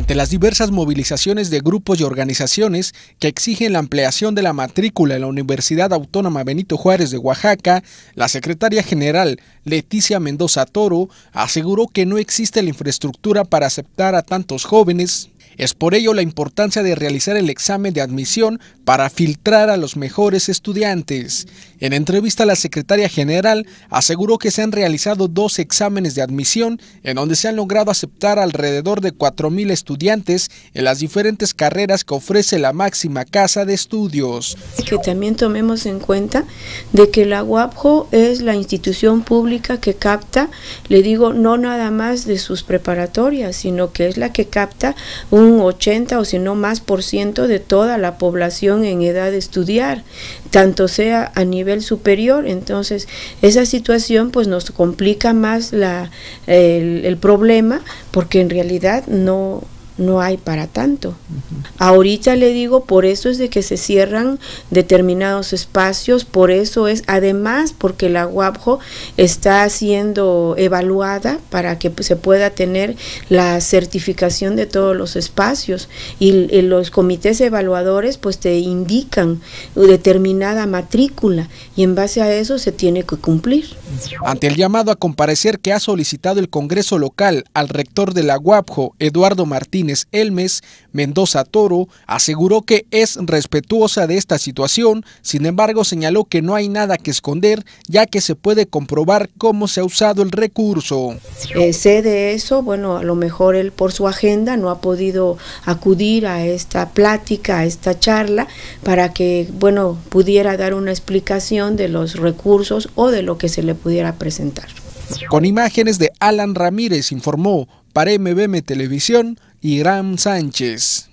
ante las diversas movilizaciones de grupos y organizaciones que exigen la ampliación de la matrícula en la Universidad Autónoma Benito Juárez de Oaxaca, la secretaria general Leticia Mendoza Toro aseguró que no existe la infraestructura para aceptar a tantos jóvenes es por ello la importancia de realizar el examen de admisión para filtrar a los mejores estudiantes. En entrevista, la secretaria general aseguró que se han realizado dos exámenes de admisión en donde se han logrado aceptar alrededor de 4.000 estudiantes en las diferentes carreras que ofrece la máxima casa de estudios. Que también tomemos en cuenta de que la UAPJO es la institución pública que capta, le digo, no nada más de sus preparatorias, sino que es la que capta un un 80 o si no más por ciento de toda la población en edad de estudiar, tanto sea a nivel superior. Entonces, esa situación pues nos complica más la, el problema porque en realidad no no hay para tanto. Ahorita le digo, por eso es de que se cierran determinados espacios, por eso es, además, porque la UAPJO está siendo evaluada para que pues, se pueda tener la certificación de todos los espacios y, los comités evaluadores pues te indican determinada matrícula y en base a eso se tiene que cumplir. Ante el llamado a comparecer que ha solicitado el Congreso local al rector de la UAPJO, Eduardo Martínez, Elmes Mendoza Toro aseguró que es respetuosa de esta situación, sin embargo señaló que no hay nada que esconder ya que se puede comprobar cómo se ha usado el recurso. Eh, sé de eso, bueno, a lo mejor él por su agenda no ha podido acudir a esta plática, a esta charla, para que, bueno, pudiera dar una explicación de los recursos o de lo que se le pudiera presentar. Con imágenes de Alan Ramírez informó para MBM Televisión IRAM SANCHEZ Sánchez.